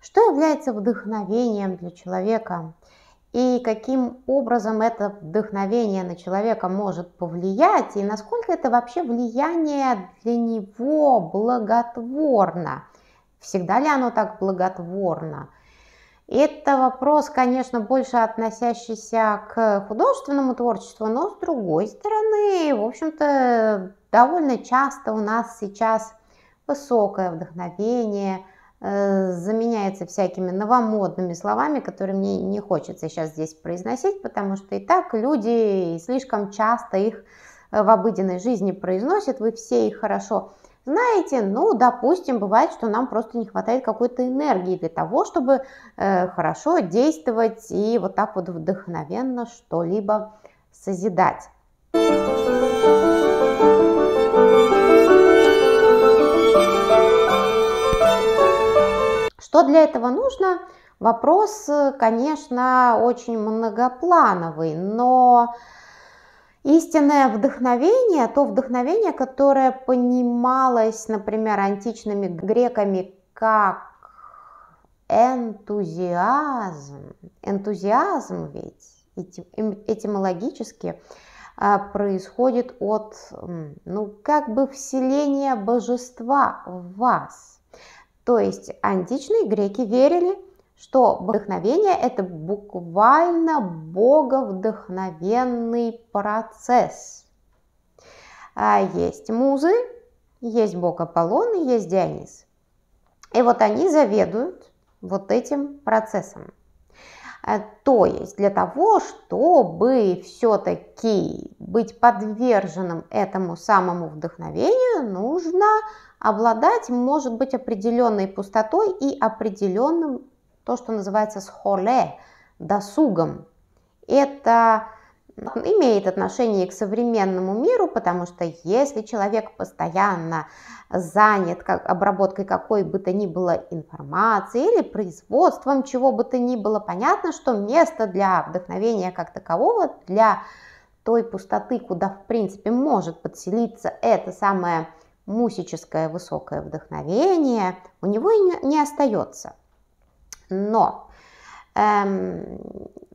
Что является вдохновением для человека? И каким образом это вдохновение на человека может повлиять? И насколько это вообще влияние для него благотворно? Всегда ли оно так благотворно? Это вопрос, конечно, больше относящийся к художественному творчеству, но с другой стороны, в общем-то, довольно часто у нас сейчас высокое вдохновение – Э, заменяется всякими новомодными словами, которые мне не хочется сейчас здесь произносить, потому что и так люди слишком часто их э, в обыденной жизни произносят, вы все их хорошо знаете, ну, допустим, бывает, что нам просто не хватает какой-то энергии для того, чтобы э, хорошо действовать и вот так вот вдохновенно что-либо созидать. Что для этого нужно? Вопрос, конечно, очень многоплановый, но истинное вдохновение, то вдохновение, которое понималось, например, античными греками как энтузиазм. Энтузиазм ведь эм, этимологически а, происходит от, ну, как бы вселения божества в вас – то есть античные греки верили, что вдохновение – это буквально боговдохновенный процесс. А есть музы, есть бог Аполлон и есть Дионис. И вот они заведуют вот этим процессом. А, то есть для того, чтобы все-таки быть подверженным этому самому вдохновению, нужно обладать может быть определенной пустотой и определенным, то, что называется схоле, досугом. Это имеет отношение к современному миру, потому что если человек постоянно занят как обработкой какой бы то ни было информации или производством чего бы то ни было, понятно, что место для вдохновения как такового, для той пустоты, куда в принципе может подселиться это самое мусическое высокое вдохновение у него и не остается. Но эм,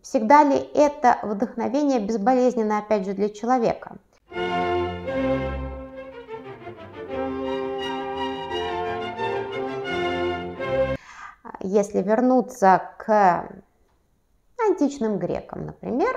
всегда ли это вдохновение безболезненно, опять же, для человека? Если вернуться к античным грекам, например,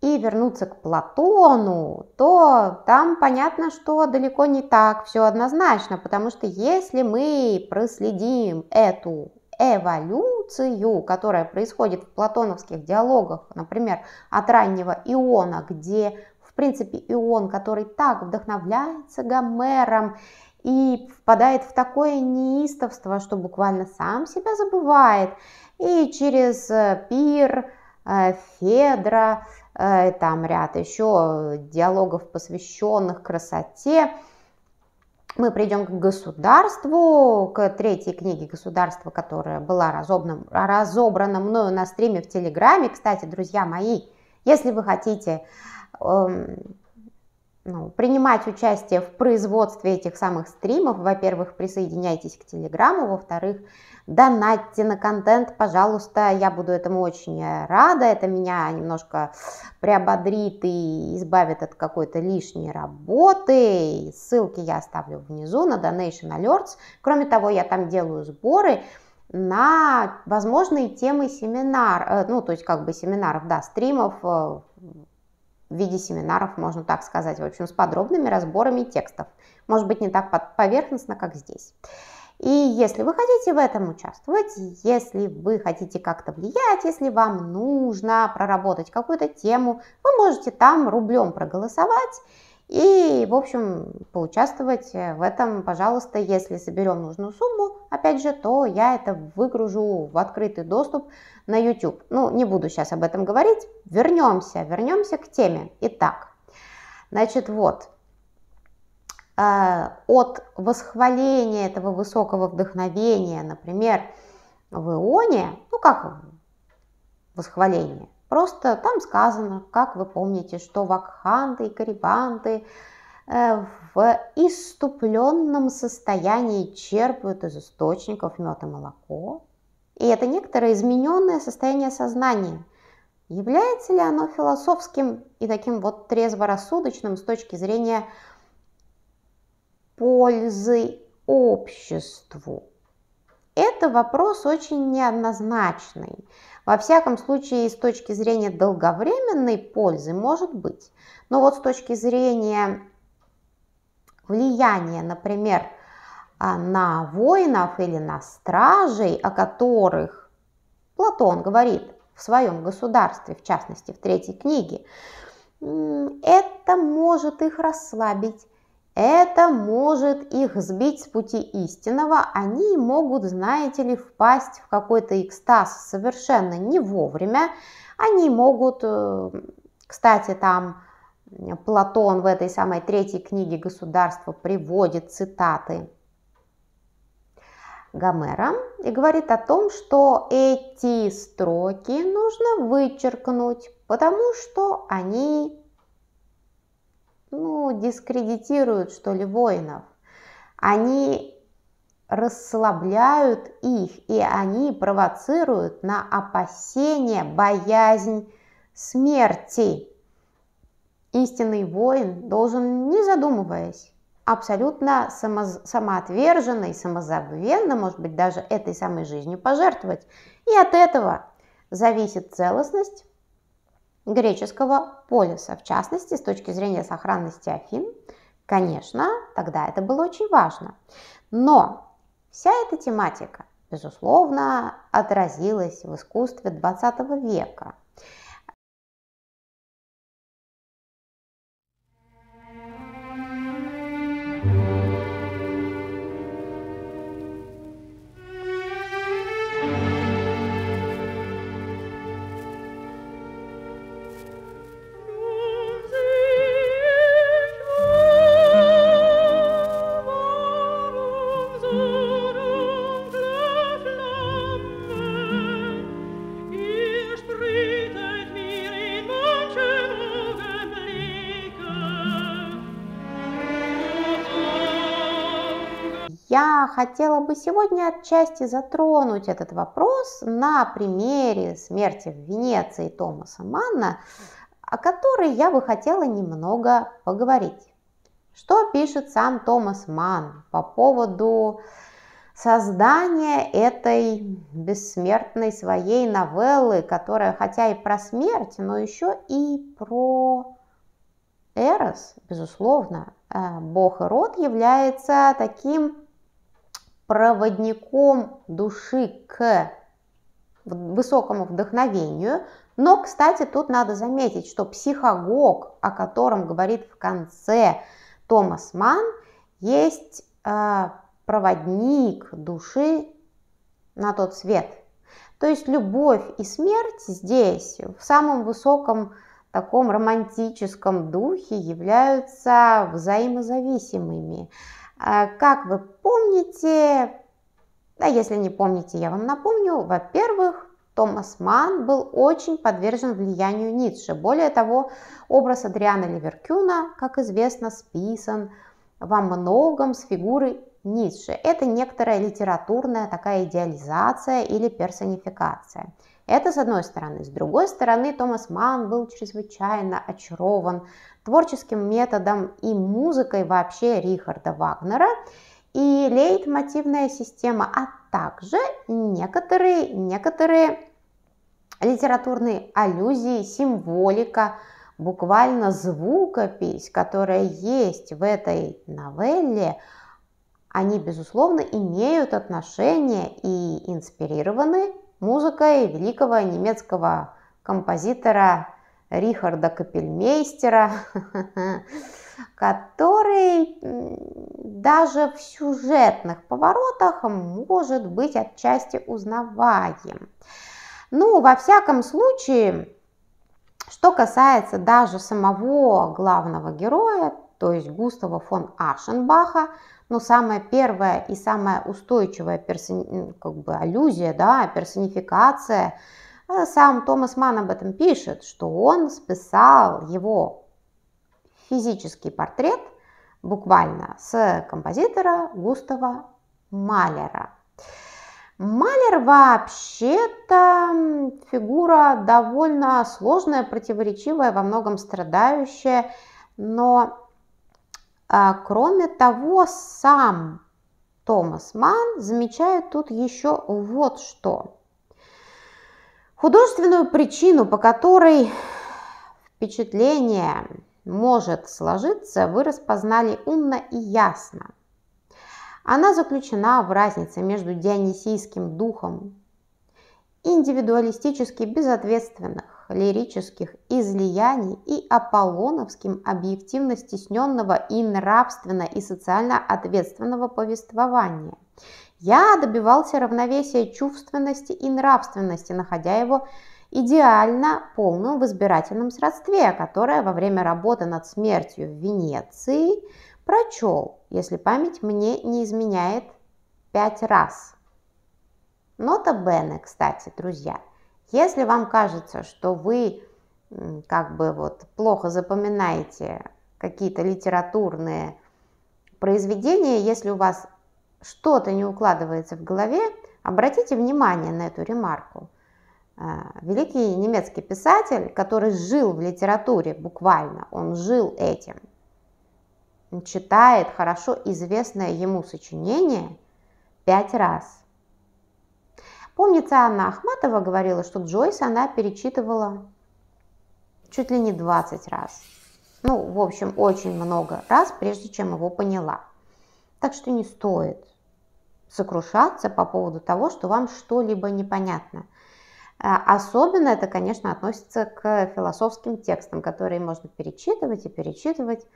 и вернуться к Платону, то там понятно, что далеко не так все однозначно, потому что если мы проследим эту эволюцию, которая происходит в платоновских диалогах, например, от раннего Иона, где, в принципе, Ион, который так вдохновляется Гомером, и впадает в такое неистовство, что буквально сам себя забывает. И через э, пир, э, Федра, Э, там ряд еще диалогов, посвященных красоте. Мы придем к государству, к третьей книге государства, которая была разобрана, разобрана мною на стриме в Телеграме. Кстати, друзья мои, если вы хотите эм, ну, принимать участие в производстве этих самых стримов. Во-первых, присоединяйтесь к Телеграму, во-вторых, донатьте на контент, пожалуйста, я буду этому очень э, рада, это меня немножко приободрит и избавит от какой-то лишней работы. Ссылки я оставлю внизу на Donation Alerts. Кроме того, я там делаю сборы, на возможные темы семинар, э, ну, то есть как бы семинаров, да, стримов э, в виде семинаров, можно так сказать, в общем, с подробными разборами текстов. Может быть, не так поверхностно, как здесь. И если вы хотите в этом участвовать, если вы хотите как-то влиять, если вам нужно проработать какую-то тему, вы можете там рублем проголосовать и, в общем, поучаствовать э, в этом, пожалуйста, если соберем нужную сумму, опять же, то я это выгружу в открытый доступ на YouTube. Ну, не буду сейчас об этом говорить. Вернемся, вернемся к теме. Итак, значит, вот, э, от восхваления этого высокого вдохновения, например, в Ионе, ну как восхваление, Просто там сказано, как вы помните, что вакханты и карибанты э, в иступленном состоянии черпают из источников мед и молоко. И это некоторое измененное состояние сознания. Является ли оно философским и таким вот трезворассудочным с точки зрения пользы обществу? Это вопрос очень неоднозначный. Во всяком случае, с точки зрения долговременной пользы может быть. Но вот с точки зрения влияния, например, а, на воинов или на стражей, о которых Платон говорит в своем государстве, в частности в третьей книге, это может их расслабить, это может их сбить с пути истинного, они могут, знаете ли, впасть в какой-то экстаз совершенно не вовремя, они могут, э, кстати, там Платон в этой самой третьей книге «Государства» приводит цитаты Гомера и говорит о том, что эти строки нужно вычеркнуть, потому что они ну, дискредитируют, что ли, воинов. Они расслабляют их, и они провоцируют на опасение, боязнь смерти. Истинный воин должен, не задумываясь, абсолютно само, самоотверженно и самозабвенно, может быть, даже этой самой жизнью пожертвовать. И от этого зависит целостность греческого полиса, в частности, с точки зрения сохранности Афин, конечно, тогда это было очень важно. Но вся эта тематика, безусловно, отразилась в искусстве 20 века – хотела бы сегодня отчасти затронуть этот вопрос на примере смерти в Венеции Томаса Манна, о которой я бы хотела немного поговорить. Что пишет сам Томас Манн по поводу создания этой бессмертной своей новеллы, которая хотя и про смерть, но еще и про Эрос, безусловно, э, бог и род является таким проводником души к высокому вдохновению. Но, кстати, тут надо заметить, что психогог, о котором говорит в конце Томас Ман, есть э, проводник души на тот свет. То есть любовь и смерть здесь, в самом высоком таком романтическом духе, являются взаимозависимыми. А как вы помните, да, если не помните, я вам напомню, во-первых, Томас Ман был очень подвержен влиянию Ницше. Более того, образ Адриана Ливеркюна, как известно, списан во многом с фигуры Ницше. Это некоторая литературная такая идеализация или персонификация. Это с одной стороны. С другой стороны, Томас Ман был чрезвычайно очарован творческим методом и музыкой вообще Рихарда Вагнера и лейтмотивная система, а также некоторые, некоторые литературные аллюзии, символика, буквально звукопись, которая есть в этой новелле, они, безусловно, имеют отношение и инспирированы музыкой великого немецкого композитора Рихарда Капельмейстера, который даже в сюжетных поворотах может быть отчасти узнаваем. Ну, во всяком случае, что касается даже самого главного героя, то есть Густава фон Ашенбаха, но самая первая и самая устойчивая персон... как бы аллюзия, да, персонификация, э, сам Томас Ман об этом пишет, что он списал его физический портрет буквально с композитора Густава Малера. Малер вообще-то фигура довольно сложная, противоречивая, во многом страдающая, но а, кроме того, сам Томас Ман замечает тут еще вот что. Художественную причину, по которой впечатление может сложиться, вы распознали умно и ясно. Она заключена в разнице между дионисийским духом, индивидуалистически безответственно лирических излияний и аполлоновским объективно стесненного и нравственно и социально ответственного повествования. Я добивался равновесия чувственности и нравственности, находя его идеально полным в избирательном сродстве, которое во время работы над смертью в Венеции прочел, если память мне не изменяет, пять раз. Нота Бене, кстати, друзья, если вам кажется, что вы как бы вот плохо запоминаете какие-то литературные произведения, если у вас что-то не укладывается в голове, обратите внимание на эту ремарку. А, великий немецкий писатель, который жил в литературе буквально, он жил этим, читает хорошо известное ему сочинение пять раз. Помнится, Анна Ахматова говорила, что Джойс она перечитывала чуть ли не 20 раз. Ну, в общем, очень много раз, прежде чем его поняла. Так что не стоит сокрушаться по поводу того, что вам что-либо непонятно. А, особенно это, конечно, относится к философским текстам, которые можно перечитывать и перечитывать.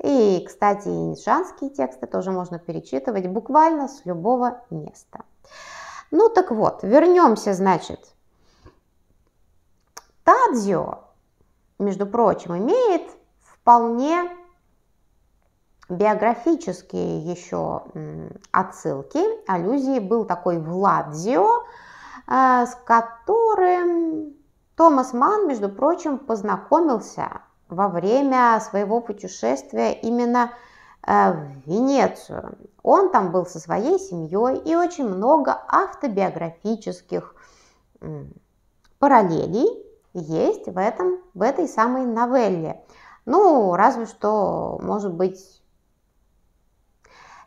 И, кстати, и нишанские тексты тоже можно перечитывать буквально с любого места. Ну так вот, вернемся, значит. Тадзио, между прочим, имеет вполне биографические еще отсылки, аллюзии. Был такой Владзио, э, с которым Томас Ман, между прочим, познакомился во время своего путешествия именно с Э, в Венецию. Он там был со своей семьей и очень много автобиографических параллелей есть в, этом, в этой самой новелле. Ну, разве что, может быть,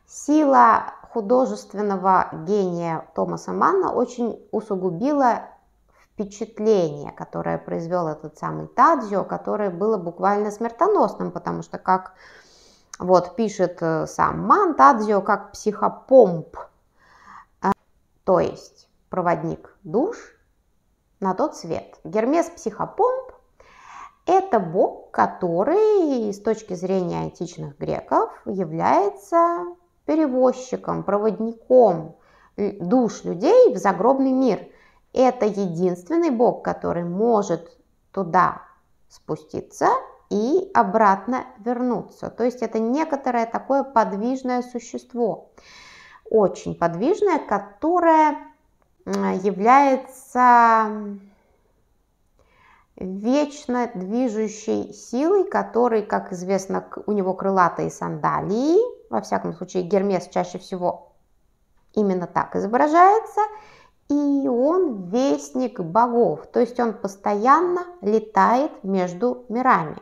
сила художественного гения Томаса Манна очень усугубила впечатление, которое произвел этот самый Тадзио, которое было буквально смертоносным, потому что, как вот, пишет э, сам Ман как психопомп, а, то есть проводник душ на тот свет. Гермес психопомп – это бог, который с точки зрения античных греков является перевозчиком, проводником э, душ людей в загробный мир. Это единственный бог, который может туда спуститься – и обратно вернуться. То есть это некоторое такое подвижное существо, очень подвижное, которое является вечно движущей силой, который, как известно, у него крылатые сандалии, во всяком случае Гермес чаще всего именно так изображается – и он вестник богов, то есть он постоянно летает между мирами.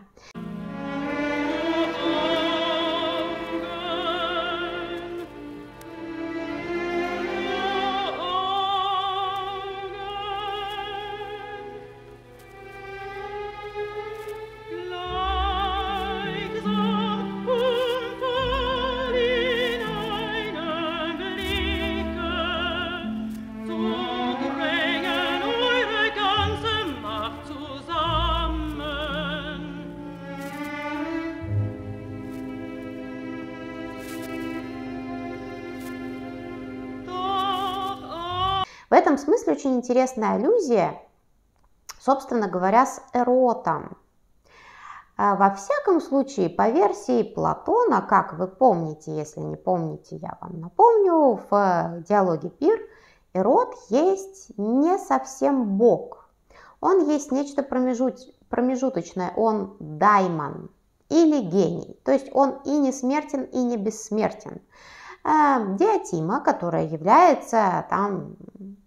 этом смысле очень интересная аллюзия, собственно говоря, с эротом. А, во всяком случае, по версии Платона, как вы помните, если не помните, я вам напомню, в диалоге Пир Эрот есть не совсем бог. Он есть нечто промежуточное, он даймон или гений. То есть он и не смертен, и не бессмертен. А, диатима, которая является там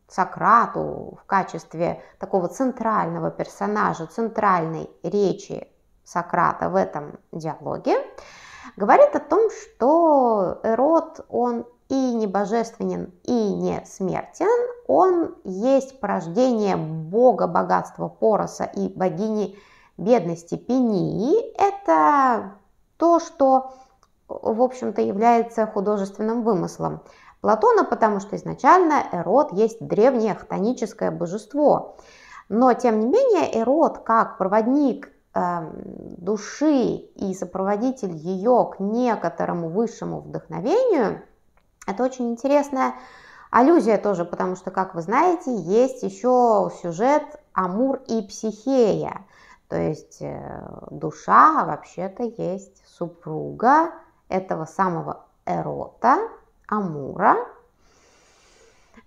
Сократу в качестве такого центрального персонажа, центральной речи Сократа в этом диалоге, говорит о том, что Эрот, он и не божественен, и не смертен, он есть порождение бога богатства Пороса и богини бедности Пении. Это то, что, в общем-то, является художественным вымыслом Платона, потому что изначально Эрот есть древнее хтоническое божество. Но, тем не менее, Эрот как проводник эм, души и сопроводитель ее к некоторому высшему вдохновению, это очень интересная аллюзия тоже, потому что, как вы знаете, есть еще сюжет Амур и Психея. То есть э, душа вообще-то есть супруга этого самого Эрота, Амура,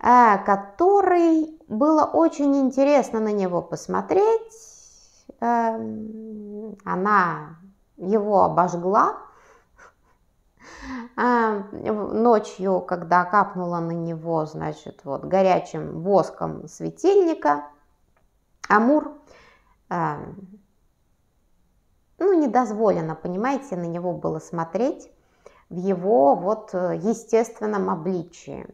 э, который было очень интересно на него посмотреть. Эм, она его обожгла эм, ночью, когда капнула на него, значит, вот горячим воском светильника. Амур эм, ну, недозволено, понимаете, на него было смотреть в его вот э, естественном обличии.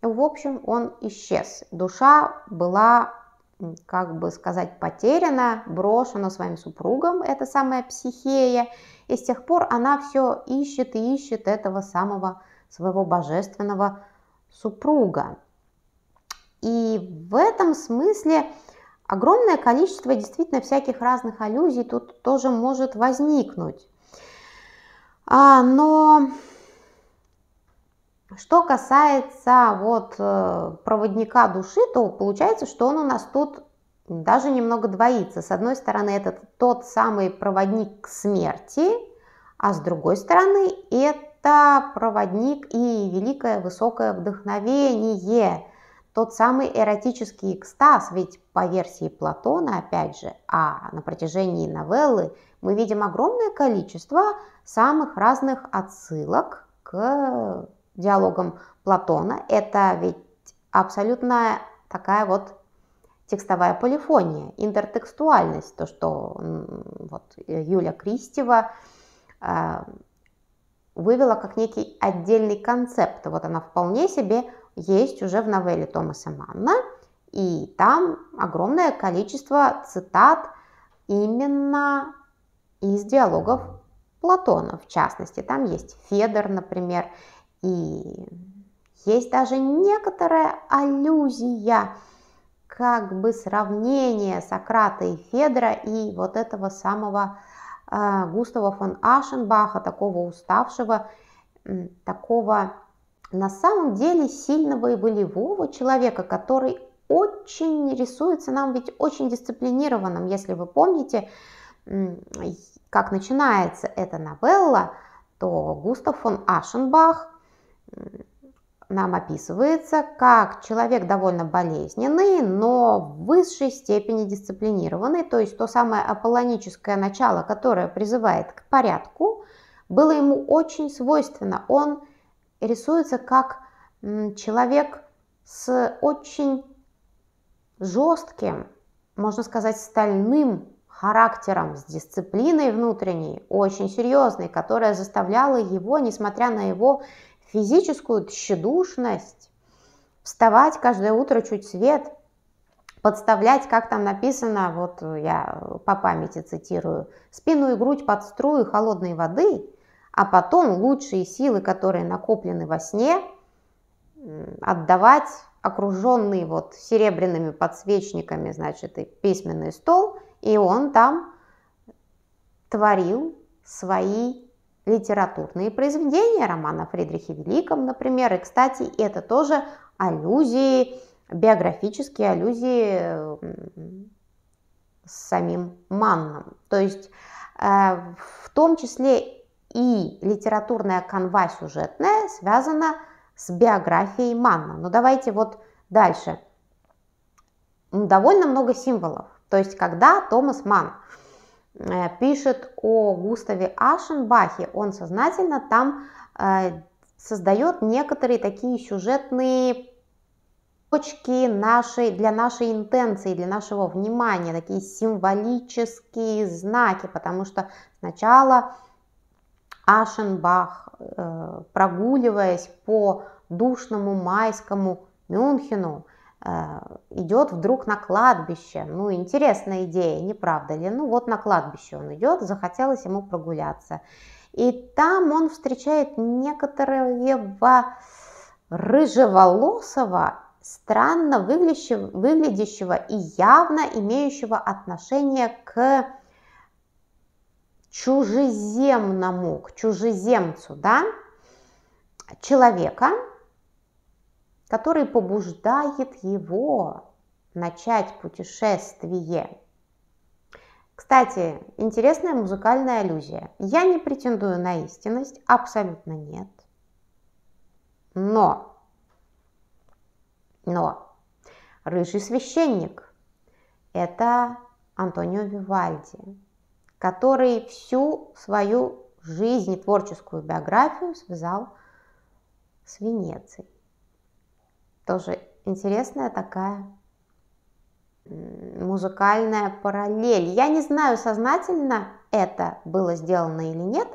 В общем, он исчез. Душа была, как бы сказать, потеряна, брошена своим супругом, это самая психея. И с тех пор она все ищет и ищет этого самого своего божественного супруга. И в этом смысле огромное количество действительно всяких разных аллюзий тут тоже может возникнуть. А, но что касается вот э, проводника души, то получается, что он у нас тут даже немного двоится. С одной стороны, это тот самый проводник к смерти, а с другой стороны, это проводник и великое высокое вдохновение – тот самый эротический экстаз, ведь по версии Платона, опять же, а на протяжении новеллы мы видим огромное количество самых разных отсылок к диалогам Платона. Это ведь абсолютно такая вот текстовая полифония, интертекстуальность, то, что вот, Юля Кристева э, вывела как некий отдельный концепт. Вот она вполне себе есть уже в новелле Томаса Манна, и там огромное количество цитат именно из диалогов Платона, в частности. Там есть Федор, например, и есть даже некоторая аллюзия, как бы сравнение Сократа и Федора и вот этого самого э, Густава фон Ашенбаха, такого уставшего, э, такого на самом деле сильного и волевого человека, который очень рисуется нам ведь очень дисциплинированным. Если вы помните, как начинается эта новелла, то Густав фон Ашенбах нам описывается как человек довольно болезненный, но в высшей степени дисциплинированный, то есть то самое аполлоническое начало, которое призывает к порядку, было ему очень свойственно. Он рисуется как человек с очень жестким, можно сказать, стальным характером, с дисциплиной внутренней, очень серьезной, которая заставляла его, несмотря на его физическую тщедушность, вставать каждое утро чуть свет, подставлять, как там написано, вот я по памяти цитирую, спину и грудь под струю холодной воды – а потом лучшие силы, которые накоплены во сне, отдавать окруженный вот серебряными подсвечниками, значит, и письменный стол, и он там творил свои литературные произведения романа Фридрихе Великом, например. И, кстати, это тоже аллюзии, биографические аллюзии с самим Манном. То есть э, в том числе и литературная канва сюжетная связана с биографией Манна. Но ну, давайте вот дальше. Довольно много символов. То есть, когда Томас Манн э, пишет о Густаве Ашенбахе, он сознательно там э, создает некоторые такие сюжетные точки нашей, для нашей интенции, для нашего внимания, такие символические знаки, потому что сначала Ашенбах, э, прогуливаясь по душному майскому Мюнхену, э, идет вдруг на кладбище. Ну, интересная идея, не правда ли? Ну, вот на кладбище он идет, захотелось ему прогуляться. И там он встречает некоторого рыжеволосого, странно выглядящего, выглядящего и явно имеющего отношение к чужеземному, к чужеземцу, да, человека, который побуждает его начать путешествие. Кстати, интересная музыкальная аллюзия. Я не претендую на истинность, абсолютно нет. Но, но, рыжий священник – это Антонио Вивальди который всю свою жизнь и творческую биографию связал с Венецией. Тоже интересная такая музыкальная параллель. Я не знаю, сознательно это было сделано или нет.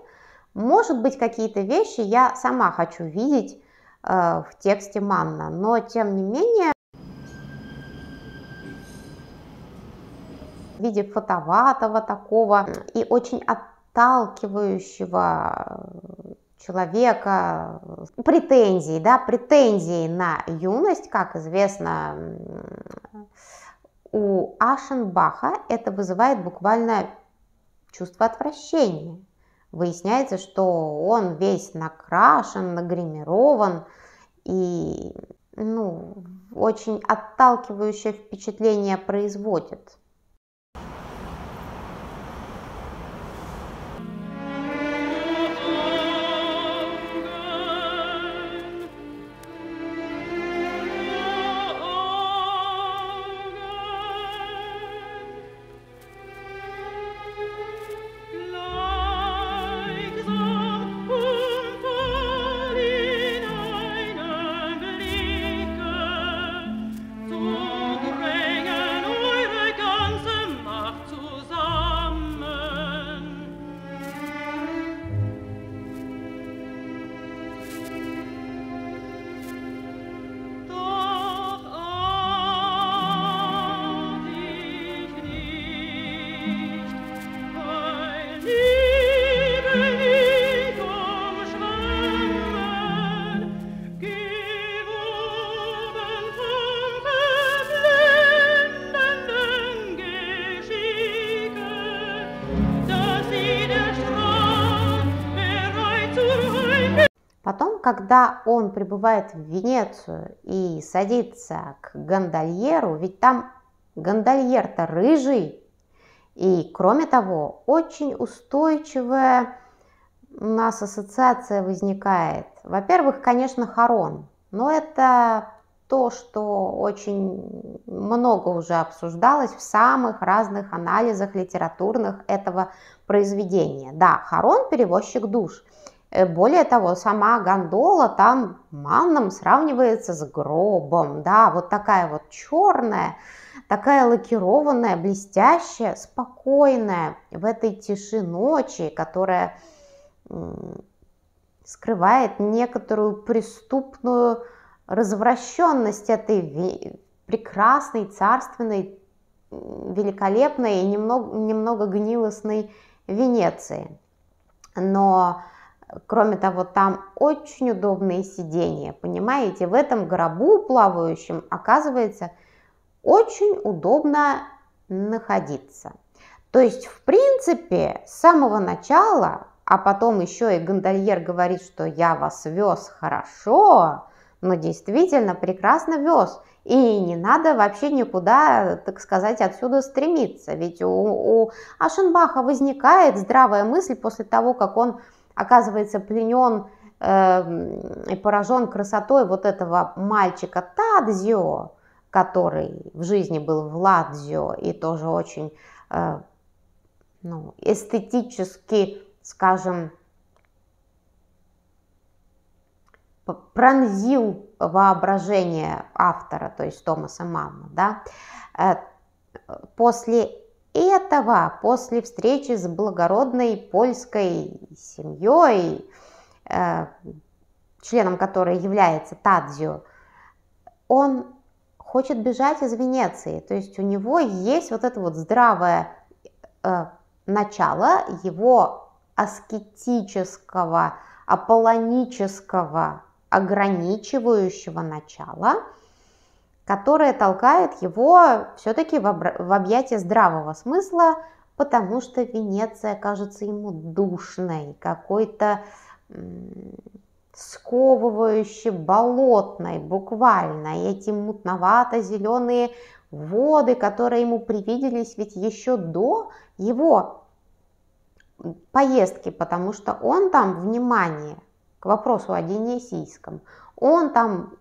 Может быть, какие-то вещи я сама хочу видеть э, в тексте Манна, но тем не менее в виде фотоватого такого э, и очень отталкивающего э, человека э, претензий, да, претензий на юность, как известно, у Ашенбаха это вызывает буквально чувство отвращения. Выясняется, что он весь накрашен, нагримирован, и ну, очень отталкивающее впечатление производит. когда он прибывает в Венецию и садится к гондольеру, ведь там гондольер-то рыжий, и кроме того, очень устойчивая у нас ассоциация возникает. Во-первых, конечно, Харон, но это то, что очень много уже обсуждалось в самых разных анализах литературных этого произведения. Да, Харон – перевозчик душ – Э, более того, сама гондола там манном сравнивается с гробом. Да, вот такая вот черная, такая лакированная, блестящая, спокойная в этой тиши ночи, которая скрывает некоторую преступную развращенность этой прекрасной, царственной, великолепной и немного, немного гнилостной Венеции. Но Кроме того, там очень удобные сидения, понимаете? В этом гробу плавающем, оказывается, очень удобно находиться. То есть, в принципе, с самого начала, а потом еще и гондольер говорит, что я вас вез хорошо, но действительно прекрасно вез. И не надо вообще никуда, так сказать, отсюда стремиться. Ведь у, у Ашенбаха возникает здравая мысль после того, как он оказывается пленен эм, и поражен красотой вот этого мальчика Тадзио, который в жизни был Владзио и тоже очень э, ну, эстетически, скажем, пронзил воображение автора, то есть Томаса Мамма, Да? Э, после и этого после встречи с благородной польской семьей, э, членом которой является Тадзио, он хочет бежать из Венеции. То есть у него есть вот это вот здравое э, начало его аскетического, аполлонического, ограничивающего начала – которая толкает его все-таки в, объятия здравого смысла, потому что Венеция кажется ему душной, какой-то м- сковывающей, болотной буквально. И эти мутновато-зеленые воды, которые ему привиделись ведь еще до его поездки, потому что он там, внимание, к вопросу о Денисийском, он там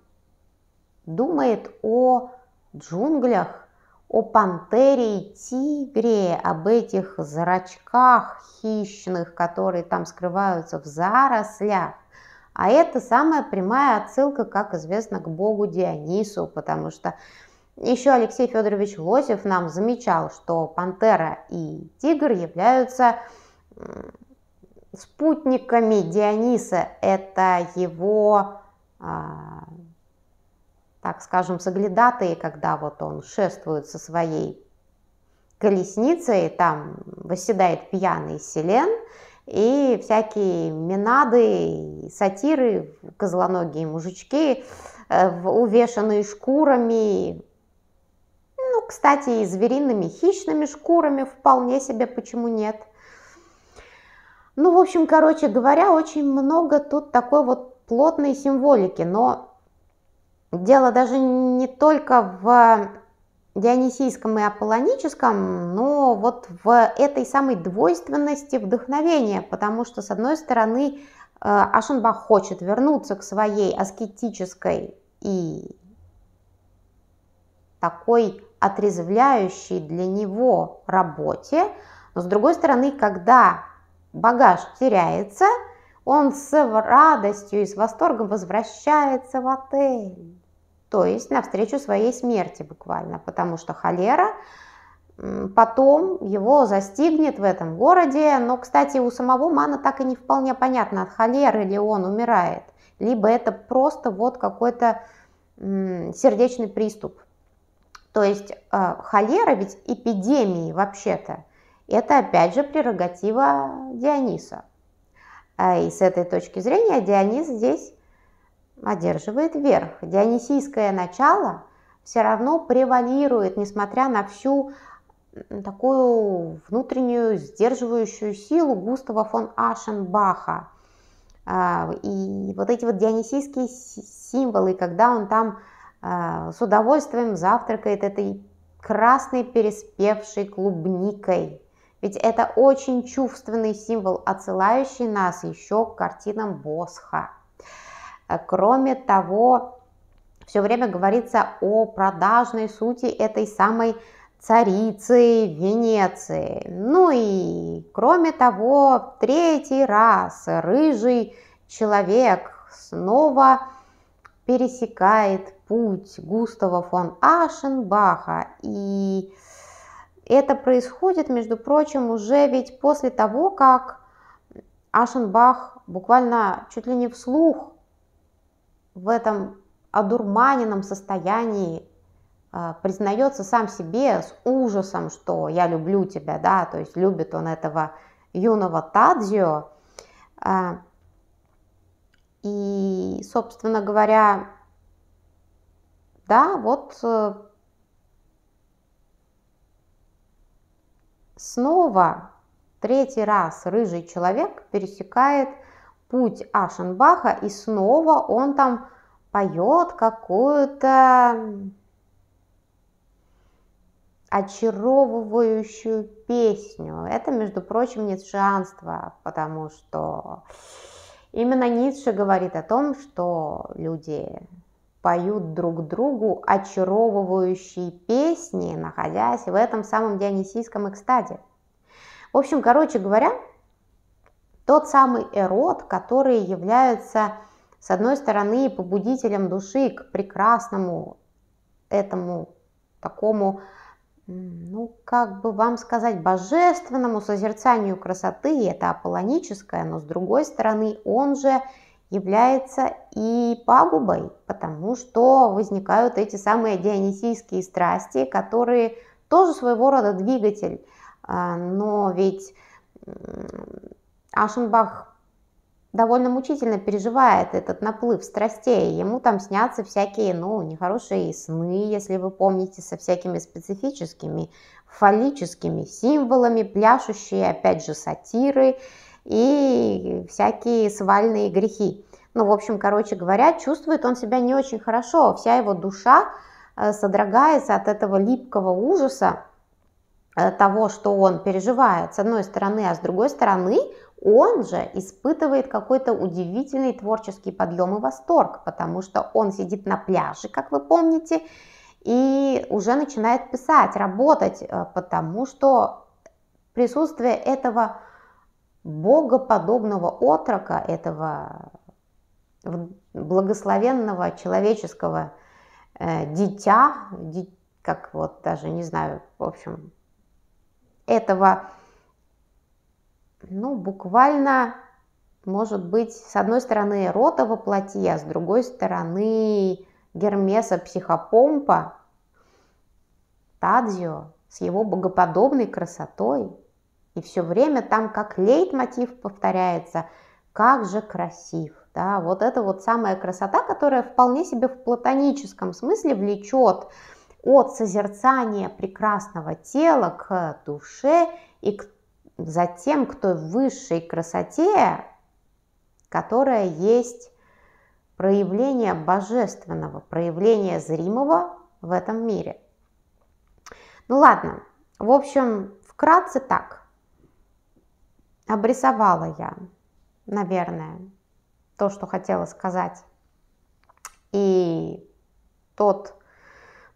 думает о джунглях, о пантере и тигре, об этих зрачках хищных, которые там скрываются в зарослях. А это самая прямая отсылка, как известно, к богу Дионису, потому что еще Алексей Федорович Лосев нам замечал, что пантера и тигр являются спутниками Диониса. Это его а, так скажем, соглядатые, когда вот он шествует со своей колесницей, там восседает пьяный селен, и всякие минады, сатиры, козлоногие мужички, э, увешанные шкурами, ну, кстати, и звериными хищными шкурами вполне себе, почему нет. Ну, в общем, короче говоря, очень много тут такой вот плотной символики, но Дело даже не только в дионисийском и аполлоническом, но вот в этой самой двойственности вдохновения, потому что, с одной стороны, э, Ашенбах хочет вернуться к своей аскетической и такой отрезвляющей для него работе, но с другой стороны, когда багаж теряется, он с радостью и с восторгом возвращается в отель то есть навстречу своей смерти буквально, потому что холера потом его застигнет в этом городе, но, кстати, у самого Мана так и не вполне понятно, от холеры ли он умирает, либо это просто вот какой-то сердечный приступ. То есть э, холера ведь эпидемии вообще-то, это опять же прерогатива Диониса. А и с этой точки зрения Дионис здесь одерживает верх. Дионисийское начало все равно превалирует, несмотря на всю такую внутреннюю сдерживающую силу Густава фон Ашенбаха. А, и вот эти вот дионисийские символы, когда он там а, с удовольствием завтракает этой красной переспевшей клубникой. Ведь это очень чувственный символ, отсылающий нас еще к картинам Босха. Э, кроме того, все время говорится о продажной сути этой самой царицы Венеции. Ну и кроме того, третий раз рыжий человек снова пересекает путь Густава фон Ашенбаха. И это происходит, между прочим, уже ведь после того, как Ашенбах буквально чуть ли не вслух в этом одурманенном состоянии э, признается сам себе с ужасом, что я люблю тебя, да, то есть любит он этого юного Тадзио. Э, и, собственно говоря, да, вот э, снова третий раз рыжий человек пересекает путь Ашенбаха, и снова он там поет какую-то очаровывающую песню. Это, между прочим, ницшеанство, потому что именно Ницше говорит о том, что люди поют друг другу очаровывающие песни, находясь в этом самом дионисийском экстазе. В общем, короче говоря, тот самый эрод, который является, с одной стороны, побудителем души к прекрасному этому такому, ну, как бы вам сказать, божественному созерцанию красоты, это аполлоническое, но с другой стороны, он же является и пагубой, потому что возникают эти самые дионисийские страсти, которые тоже своего рода двигатель, а, но ведь Ашенбах довольно мучительно переживает этот наплыв страстей. Ему там снятся всякие, ну, нехорошие сны, если вы помните, со всякими специфическими фаллическими символами, пляшущие, опять же, сатиры и всякие свальные грехи. Ну, в общем, короче говоря, чувствует он себя не очень хорошо. Вся его душа э, содрогается от этого липкого ужаса, э, того, что он переживает, с одной стороны, а с другой стороны, он же испытывает какой-то удивительный творческий подъем и восторг, потому что он сидит на пляже, как вы помните, и уже начинает писать, работать, э, потому что присутствие этого богоподобного отрока, этого благословенного человеческого э, дитя, ди, как вот даже не знаю, в общем, этого ну, буквально, может быть, с одной стороны Рота воплоти, а с другой стороны Гермеса психопомпа, Тадзио с его богоподобной красотой. И все время там как лейтмотив повторяется, как же красив. Да, вот это вот самая красота, которая вполне себе в платоническом смысле влечет от созерцания прекрасного тела к душе и к затем кто в высшей красоте, которая есть проявление божественного, проявление зримого в этом мире. Ну ладно, в общем, вкратце так. Обрисовала я, наверное, то, что хотела сказать. И тот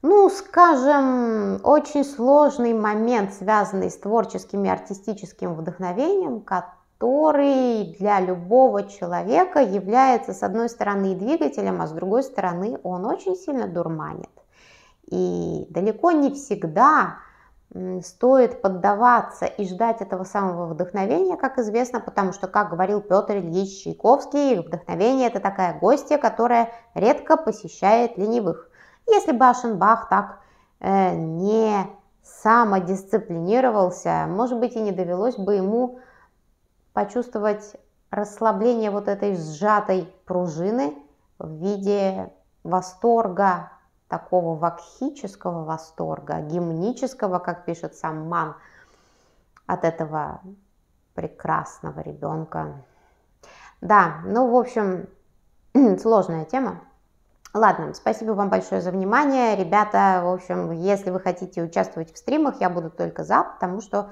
ну, скажем, очень сложный момент, связанный с творческим и артистическим вдохновением, который для любого человека является, с одной стороны, двигателем, а с другой стороны, он очень сильно дурманит. И далеко не всегда стоит поддаваться и ждать этого самого вдохновения, как известно, потому что, как говорил Петр Ильич Чайковский, вдохновение – это такая гостья, которая редко посещает ленивых. Если бы Ашенбах так э, не самодисциплинировался, может быть и не довелось бы ему почувствовать расслабление вот этой сжатой пружины в виде восторга, такого вакхического восторга, гимнического, как пишет сам Ман, от этого прекрасного ребенка. Да, ну, в общем, сложная тема. Ладно, спасибо вам большое за внимание. Ребята, в общем, если вы хотите участвовать в стримах, я буду только за, потому что,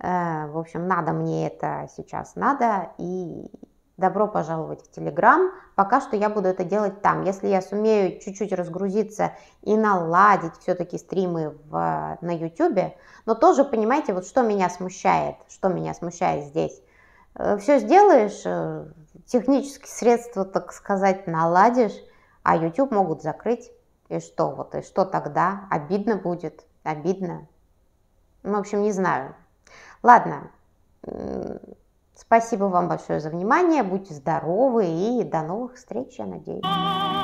э, в общем, надо мне это сейчас, надо. И добро пожаловать в Телеграм. Пока что я буду это делать там. Если я сумею чуть-чуть разгрузиться и наладить все-таки стримы в, на Ютубе, но тоже, понимаете, вот что меня смущает, что меня смущает здесь. Э, Все сделаешь, э, технические средства, так сказать, наладишь, а YouTube могут закрыть. И что вот, и что тогда? Обидно будет, обидно. Ну, в общем, не знаю. Ладно, спасибо вам большое за внимание, будьте здоровы и до новых встреч, я надеюсь.